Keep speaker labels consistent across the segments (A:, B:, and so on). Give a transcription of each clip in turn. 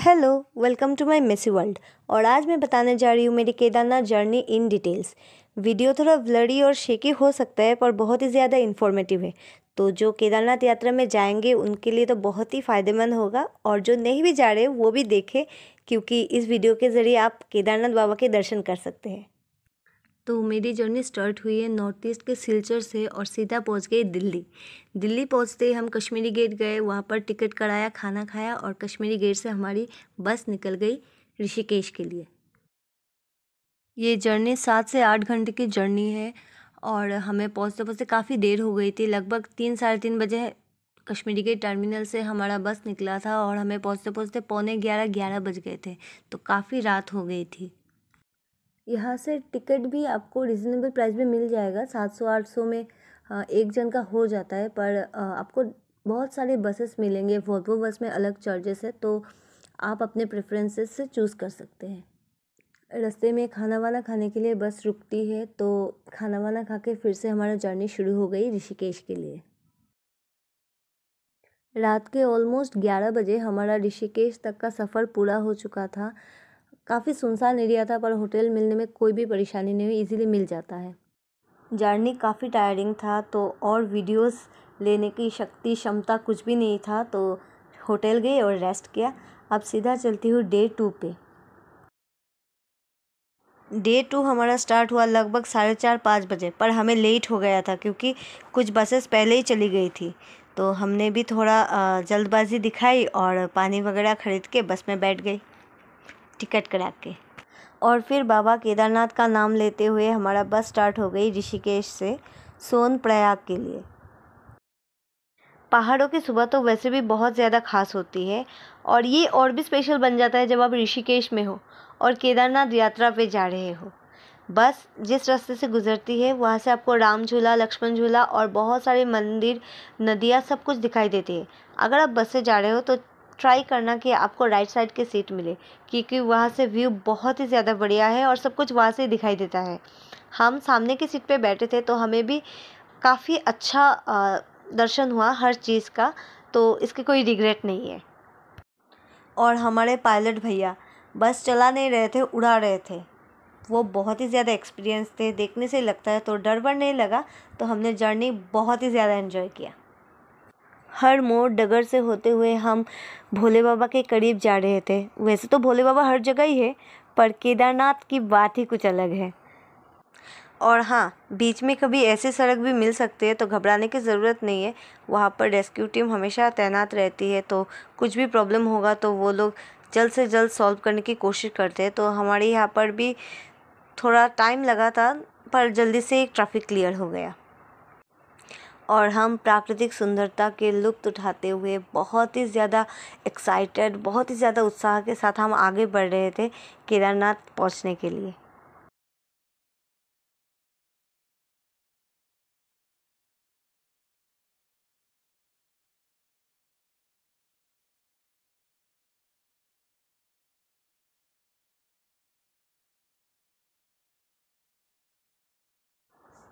A: hello welcome to my messy world और आज मैं बताने जा रही हूँ मेरी Kedarnath journey in details video थोड़ा ब्लडी और शेकी हो सकता है पर बहुत ही ज़्यादा इन्फॉर्मेटिव है तो जो केदारनाथ यात्रा में जाएंगे उनके लिए तो बहुत ही फ़ायदेमंद होगा और जो नहीं भी जा रहे वो भी देखें क्योंकि इस वीडियो के ज़रिए आप केदारनाथ बाबा के दर्शन कर सकते हैं तो मेरी जर्नी स्टार्ट हुई है नॉर्थ ईस्ट के सिलचर से और सीधा पहुंच गई दिल्ली दिल्ली पहुंचते ही हम कश्मीरी गेट गए वहाँ पर टिकट कराया खाना खाया और कश्मीरी गेट से हमारी बस निकल गई ऋषिकेश के लिए ये जर्नी सात से आठ घंटे की जर्नी है और हमें पहुँचते पहुँचते काफ़ी देर हो गई थी लगभग तीन साढ़े तीन बजे कश्मीरी के टर्मिनल से हमारा बस निकला था और हमें पहुँचते पहुँचते पौने ग्यारह ग्यारह बज गए थे तो काफ़ी रात हो गई थी यहाँ से टिकट भी आपको रिज़नेबल प्राइस में मिल जाएगा सात सौ आठ सौ में एक जन का हो जाता है पर आपको बहुत सारे बसेस मिलेंगे वोल्वो बस में अलग चार्जेस है तो आप अपने प्रेफरेंसेस से चूज़ कर सकते हैं रास्ते में खाना वाना खाने के लिए बस रुकती है तो खाना वाना खा के फिर से हमारा जर्नी शुरू हो गई ऋषिकेश के लिए रात के ऑलमोस्ट ग्यारह बजे हमारा ऋषिकेश तक का सफ़र पूरा हो चुका था काफ़ी सुनसान एरिया था पर होटल मिलने में कोई भी परेशानी नहीं हुई ईजिली मिल जाता है जर्नी काफ़ी टायरिंग था तो और वीडियोस लेने की शक्ति क्षमता कुछ भी नहीं था तो होटल गए और रेस्ट किया अब सीधा चलती हूँ डे टू पे डे टू हमारा स्टार्ट हुआ लगभग साढ़े चार पाँच बजे पर हमें लेट हो गया था क्योंकि कुछ बसेस पहले ही चली गई थी तो हमने भी थोड़ा जल्दबाजी दिखाई और पानी वगैरह ख़रीद के बस में बैठ गई टिकट करा के और फिर बाबा केदारनाथ का नाम लेते हुए हमारा बस स्टार्ट हो गई ऋषिकेश से सोन प्रयाग के लिए पहाड़ों की सुबह तो वैसे भी बहुत ज़्यादा खास होती है और ये और भी स्पेशल बन जाता है जब आप ऋषिकेश में हो और केदारनाथ यात्रा पे जा रहे हो बस जिस रास्ते से गुजरती है वहाँ से आपको राम झूला लक्ष्मण झूला और बहुत सारे मंदिर नदियाँ सब कुछ दिखाई देती है अगर आप बस से जा रहे हो तो ट्राई करना कि आपको राइट साइड की सीट मिले क्योंकि वहाँ से व्यू बहुत ही ज़्यादा बढ़िया है और सब कुछ वहाँ से दिखाई देता है हम सामने की सीट पे बैठे थे तो हमें भी काफ़ी अच्छा दर्शन हुआ हर चीज़ का तो इसकी कोई रिग्रेट नहीं है और हमारे पायलट भैया बस चला नहीं रहे थे उड़ा रहे थे वो बहुत ही ज़्यादा एक्सपीरियंस थे देखने से लगता है तो डर वर नहीं लगा तो हमने जर्नी बहुत ही ज़्यादा एंजॉय किया हर मोड़ डगर से होते हुए हम भोले बाबा के करीब जा रहे थे वैसे तो भोले बाबा हर जगह ही है पर केदारनाथ की बात ही कुछ अलग है और हाँ बीच में कभी ऐसी सड़क भी मिल सकती है तो घबराने की ज़रूरत नहीं है वहाँ पर रेस्क्यू टीम हमेशा तैनात रहती है तो कुछ भी प्रॉब्लम होगा तो वो लोग जल्द से जल्द सॉल्व करने की कोशिश करते हैं तो हमारे यहाँ पर भी थोड़ा टाइम लगा था पर जल्दी से एक ट्रैफिक क्लियर हो गया और हम प्राकृतिक सुंदरता के लुप्त उठाते हुए बहुत ही ज़्यादा एक्साइटेड बहुत ही
B: ज़्यादा उत्साह के साथ हम आगे बढ़ रहे थे केदारनाथ पहुँचने के लिए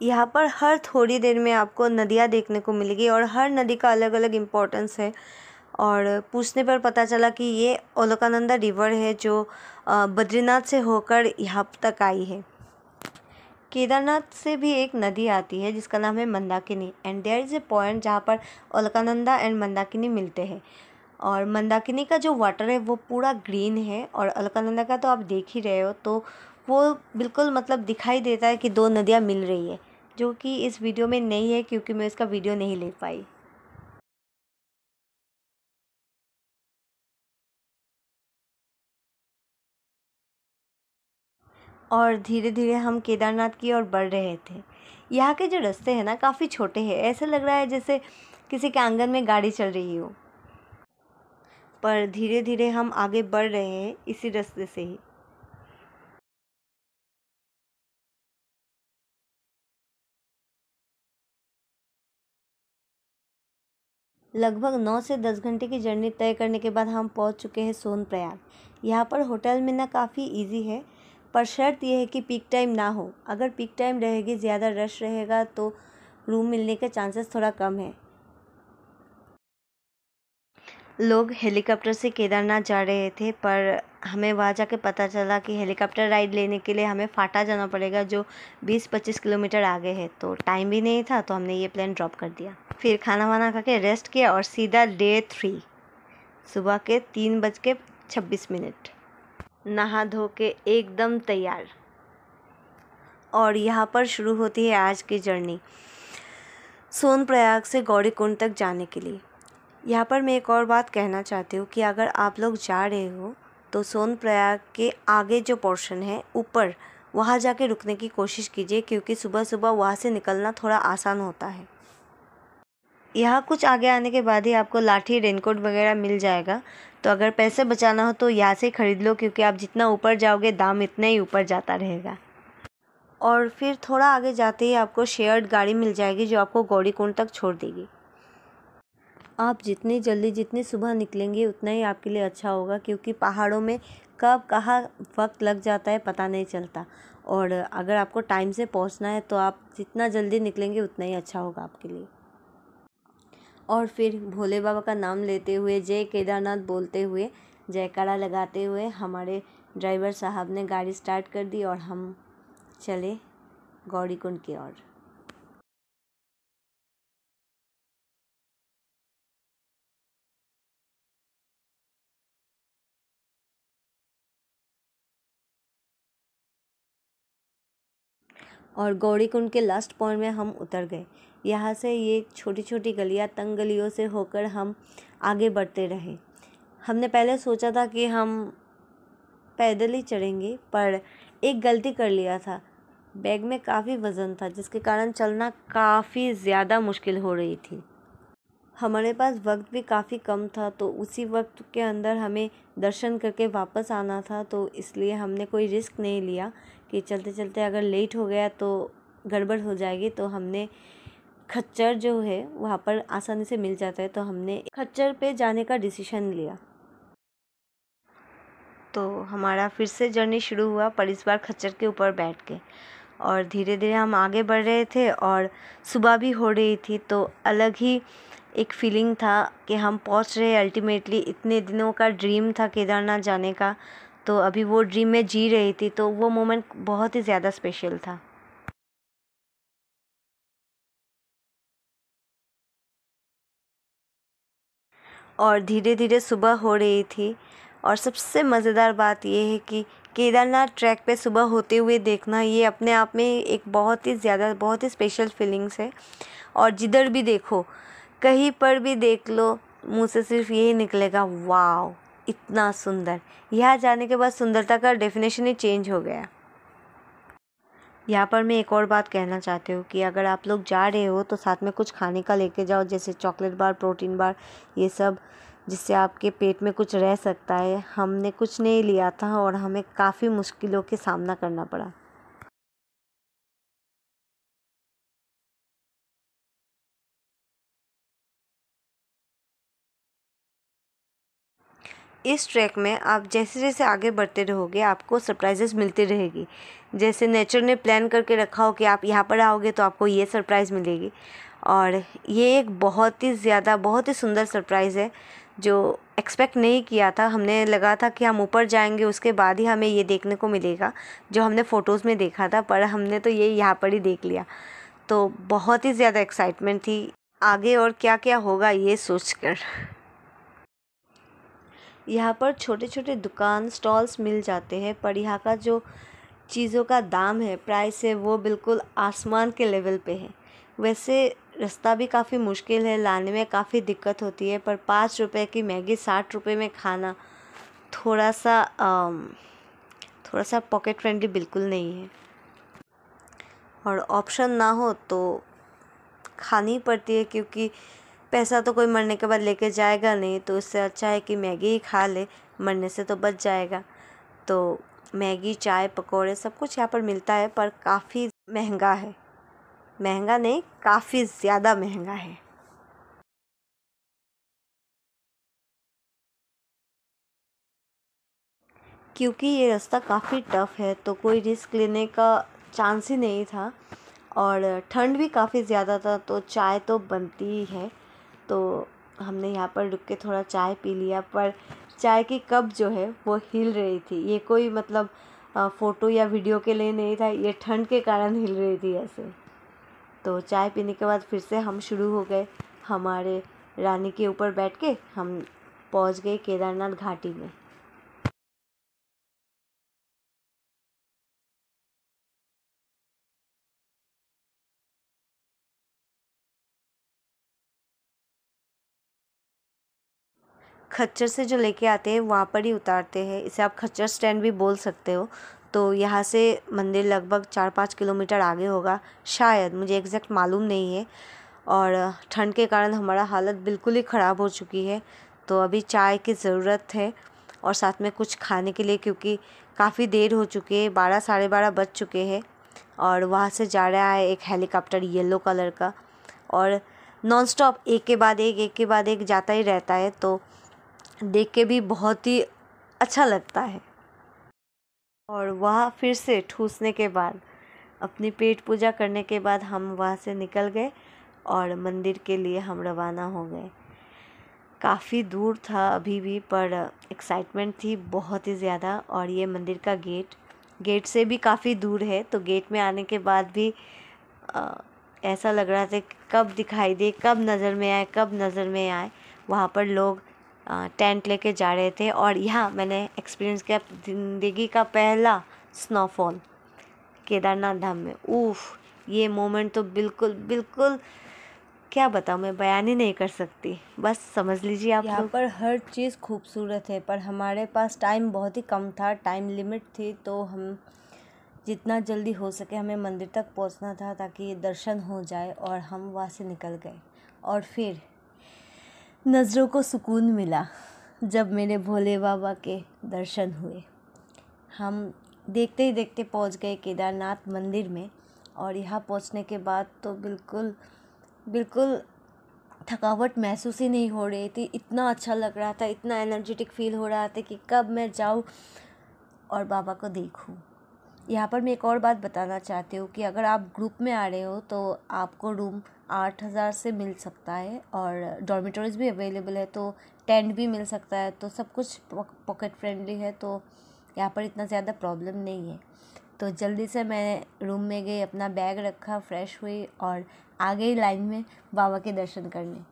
B: यहाँ पर हर थोड़ी देर में आपको नदियाँ देखने को
A: मिलेगी और हर नदी का अलग अलग इम्पोर्टेंस है और पूछने पर पता चला कि ये ओलकानंदा रिवर है जो बद्रीनाथ से होकर यहाँ तक आई है केदारनाथ से भी एक नदी आती है जिसका नाम है Mandakini and there is a point जहाँ पर ओलकानंदा एंड मंदाकिनी मिलते हैं और मंदाकिनी का जो वाटर है वो पूरा ग्रीन है और अलकानंदा का तो आप देख ही रहे हो तो वो बिल्कुल मतलब
B: दिखाई देता है कि दो नदियाँ मिल रही है जो कि इस वीडियो में नहीं है क्योंकि मैं इसका वीडियो नहीं ले पाई और धीरे धीरे
A: हम केदारनाथ की ओर बढ़ रहे थे यहाँ के जो रास्ते हैं ना काफ़ी छोटे हैं ऐसा लग रहा है जैसे किसी के आंगन में गाड़ी चल रही हो पर धीरे धीरे हम
B: आगे बढ़ रहे हैं इसी रास्ते से ही लगभग नौ से दस घंटे की जर्नी तय करने के बाद हम पहुंच चुके हैं
A: सोन प्रयाग यहाँ पर होटल मिलना काफ़ी इजी है पर शर्त यह है कि पीक टाइम ना हो अगर पीक टाइम रहेगी ज़्यादा रश रहेगा तो रूम मिलने के चांसेस थोड़ा कम है लोग हेलीकॉप्टर से केदारनाथ जा रहे थे पर हमें वहाँ जा पता चला कि हेलीकॉप्टर राइड लेने के लिए हमें फाटा जाना पड़ेगा जो बीस पच्चीस किलोमीटर आगे है तो टाइम भी नहीं था तो हमने ये प्लान ड्रॉप कर दिया फिर खाना वाना खा के रेस्ट किया और सीधा डे थ्री सुबह के तीन बज के छब्बीस मिनट नहा धो के एकदम तैयार और यहाँ पर शुरू होती है आज की जर्नी सोनप्रयाग से गौरीकुंड तक जाने के लिए यहाँ पर मैं एक और बात कहना चाहती हूँ कि अगर आप लोग जा रहे हो तो सोनप्रयाग के आगे जो पोर्शन है ऊपर वहाँ जाके रुकने की कोशिश कीजिए क्योंकि सुबह सुबह वहाँ से निकलना थोड़ा आसान होता है यहाँ कुछ आगे आने के बाद ही आपको लाठी रेनकोट वगैरह मिल जाएगा तो अगर पैसे बचाना हो तो यहाँ से ख़रीद लो क्योंकि आप जितना ऊपर जाओगे दाम इतना ही ऊपर जाता रहेगा और फिर थोड़ा आगे जाते ही आपको शेयर्ड गाड़ी मिल जाएगी जो आपको गौरीकुंड तक छोड़ देगी आप जितनी जल्दी जितनी सुबह निकलेंगे उतना ही आपके लिए अच्छा होगा क्योंकि पहाड़ों में कब कहाँ वक्त लग जाता है पता नहीं चलता और अगर आपको टाइम से पहुंचना है तो आप जितना जल्दी निकलेंगे उतना ही अच्छा होगा आपके लिए और फिर भोले बाबा का नाम लेते हुए जय केदारनाथ बोलते हुए जयकारा लगाते हुए हमारे ड्राइवर साहब ने गाड़ी स्टार्ट कर दी और हम
B: चले गौरीकुंड की ओर और गौरी कुंड के लास्ट पॉइंट में हम उतर गए यहाँ से ये छोटी छोटी
A: गलियाँ तंग गलियों से होकर हम आगे बढ़ते रहे हमने पहले सोचा था कि हम पैदल ही चढ़ेंगे पर एक गलती कर लिया था बैग में काफ़ी वज़न था जिसके कारण चलना काफ़ी ज़्यादा मुश्किल हो रही थी हमारे पास वक्त भी काफ़ी कम था तो उसी वक्त के अंदर हमें दर्शन करके वापस आना था तो इसलिए हमने कोई रिस्क नहीं लिया कि चलते चलते अगर लेट हो गया तो गड़बड़ हो जाएगी तो हमने खच्चर जो है वहाँ पर आसानी से मिल जाता है तो हमने खच्चर पे जाने का डिसीशन लिया तो हमारा फिर से जर्नी शुरू हुआ पर इस बार खच्चर के ऊपर बैठ के और धीरे धीरे हम आगे बढ़ रहे थे और सुबह भी हो रही थी तो अलग ही एक फीलिंग था कि हम पहुंच रहे अल्टीमेटली इतने दिनों का ड्रीम था
B: केदारनाथ जाने का तो अभी वो ड्रीम में जी रही थी तो वो मोमेंट बहुत ही ज़्यादा स्पेशल था और धीरे धीरे सुबह हो रही थी
A: और सबसे मज़ेदार बात यह है कि केदारनाथ ट्रैक पे सुबह होते हुए देखना ये अपने आप में एक बहुत ही ज़्यादा बहुत ही स्पेशल फीलिंग्स है और जिधर भी देखो कहीं पर भी देख लो मुँह से सिर्फ यही निकलेगा वाव इतना सुंदर यहाँ जाने के बाद सुंदरता का डेफिनेशन ही चेंज हो गया यहाँ पर मैं एक और बात कहना चाहती हूँ कि अगर आप लोग जा रहे हो तो साथ में कुछ खाने का लेके जाओ जैसे चॉकलेट बार प्रोटीन बार ये सब जिससे आपके पेट में कुछ रह सकता है
B: हमने कुछ नहीं लिया था और हमें काफ़ी मुश्किलों के सामना करना पड़ा इस ट्रैक
A: में आप जैसे जैसे आगे बढ़ते रहोगे आपको सरप्राइजेस मिलती रहेगी जैसे नेचर ने प्लान करके रखा हो कि आप यहाँ पर आओगे तो आपको ये सरप्राइज़ मिलेगी और ये एक बहुत ही ज़्यादा बहुत ही सुंदर सरप्राइज़ है जो एक्सपेक्ट नहीं किया था हमने लगा था कि हम ऊपर जाएंगे उसके बाद ही हमें ये देखने को मिलेगा जो हमने फ़ोटोज़ में देखा था पर हमने तो ये यहाँ पर ही देख लिया तो बहुत ही ज़्यादा एक्साइटमेंट थी आगे और क्या क्या होगा ये सोच कर यहाँ पर छोटे-छोटे दुकान स्टॉल्स मिल जाते हैं पर यहाँ का जो चीज़ों का दाम है प्राइस है वो बिल्कुल आसमान के लेवल पे है वैसे रास्ता भी काफ़ी मुश्किल है लाने में काफ़ी दिक्कत होती है पर पाँच रुपये की मैगी साठ रुपये में खाना थोड़ा सा थोड़ा सा पॉकेट फ्रेंडली बिल्कुल नहीं है और ऑप्शन ना हो तो खानी पड़ती है क्योंकि पैसा तो कोई मरने के बाद लेके जाएगा नहीं तो उससे अच्छा है कि मैगी ही खा ले मरने से तो बच जाएगा तो मैगी चाय पकौड़े सब कुछ यहाँ पर मिलता है पर
B: काफ़ी महंगा है महंगा नहीं काफ़ी ज़्यादा महंगा है क्योंकि ये रास्ता काफ़ी टफ है तो कोई रिस्क लेने का
A: चांस ही नहीं था और ठंड भी काफ़ी ज़्यादा था तो चाय तो बनती ही है तो हमने यहाँ पर रुक के थोड़ा चाय पी लिया पर चाय की कप जो है वो हिल रही थी ये कोई मतलब फ़ोटो या वीडियो के लिए नहीं था ये ठंड के कारण हिल रही थी ऐसे तो चाय पीने के बाद फिर से हम शुरू हो गए
B: हमारे रानी के ऊपर बैठ के हम पहुँच गए केदारनाथ घाटी में खच्चर से जो लेके आते हैं वहाँ पर ही
A: उतारते हैं इसे आप खच्चर स्टैंड भी बोल सकते हो तो यहाँ से मंदिर लगभग चार पाँच किलोमीटर आगे होगा शायद मुझे एग्जैक्ट मालूम नहीं है और ठंड के कारण हमारा हालत बिल्कुल ही ख़राब हो चुकी है तो अभी चाय की ज़रूरत है और साथ में कुछ खाने के लिए क्योंकि काफ़ी देर हो चुकी है बारह साढ़े बारह बज चुके हैं और वहाँ से जा रहा है एक हेलीकॉप्टर येलो कलर का और नॉन स्टॉप एक के बाद एक एक के बाद एक जाता ही रहता है तो देख के भी बहुत ही अच्छा लगता है और वह फिर से ठूसने के बाद अपनी पेट पूजा करने के बाद हम वहाँ से निकल गए और मंदिर के लिए हम रवाना हो गए काफ़ी दूर था अभी भी पर एक्साइटमेंट थी बहुत ही ज़्यादा और ये मंदिर का गेट गेट से भी काफ़ी दूर है तो गेट में आने के बाद भी आ, ऐसा लग रहा था कब दिखाई दे कब नज़र में आए कब नज़र में आए वहाँ पर लोग टेंट लेके जा रहे थे और यहाँ मैंने एक्सपीरियंस किया ज़िंदगी का पहला स्नोफॉल केदारनाथ धाम में ऊफ ये मोमेंट तो बिल्कुल बिल्कुल क्या बताऊँ मैं बयान ही नहीं कर सकती बस समझ लीजिए आप यहाँ पर हर चीज़ खूबसूरत है पर हमारे पास टाइम बहुत ही कम था टाइम लिमिट थी तो हम जितना जल्दी हो सके हमें मंदिर तक पहुंचना था ताकि दर्शन हो जाए और हम वहाँ से निकल गए और फिर नज़रों को सुकून मिला जब मेरे भोले बाबा के दर्शन हुए हम देखते ही देखते पहुंच गए केदारनाथ मंदिर में और यहाँ पहुंचने के बाद तो बिल्कुल बिल्कुल थकावट महसूस ही नहीं हो रही थी इतना अच्छा लग रहा था इतना एनर्जेटिक फील हो रहा था कि कब मैं जाऊँ और बाबा को देखूँ यहाँ पर मैं एक और बात बताना चाहती हूँ कि अगर आप ग्रुप में आ रहे हो तो आपको रूम आठ हज़ार से मिल सकता है और डॉर्मिटोरीज़ भी अवेलेबल है तो टेंट भी मिल सकता है तो सब कुछ पॉकेट फ्रेंडली है तो यहाँ पर इतना ज़्यादा प्रॉब्लम नहीं है तो जल्दी से मैं रूम में गई अपना बैग रखा फ्रेश हुई और आ गई लाइन में बाबा के दर्शन करने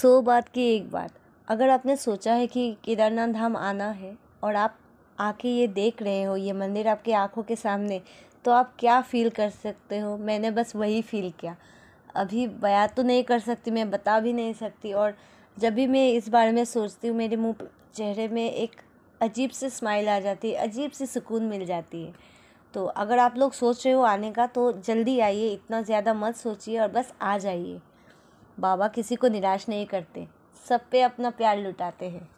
A: सो बात की एक बात अगर आपने सोचा है कि केदारनाथ धाम आना है और आप आके ये देख रहे हो ये मंदिर आपकी आँखों के सामने तो आप क्या फ़ील कर सकते हो मैंने बस वही फ़ील किया अभी बयां तो नहीं कर सकती मैं बता भी नहीं सकती और जब भी मैं इस बारे में सोचती हूँ मेरे मुँह चेहरे में एक अजीब सी स्माइल आ जाती है अजीब सी सुकून मिल जाती है तो अगर आप लोग सोच रहे हो आने का तो जल्दी आइए इतना ज़्यादा मत सोचिए और बस आ जाइए बाबा किसी को निराश नहीं करते सब पे अपना प्यार लुटाते हैं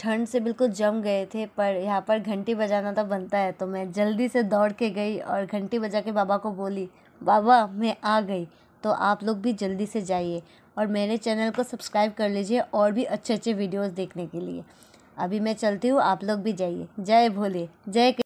A: ठंड से बिल्कुल जम गए थे पर यहाँ पर घंटी बजाना तो बनता है तो मैं जल्दी से दौड़ के गई और घंटी बजा के बाबा को बोली बाबा मैं आ गई तो आप लोग भी जल्दी से जाइए और मेरे चैनल को सब्सक्राइब कर लीजिए और भी अच्छे अच्छे वीडियोस देखने के लिए अभी मैं चलती हूँ आप लोग भी जाइए जय भोले जय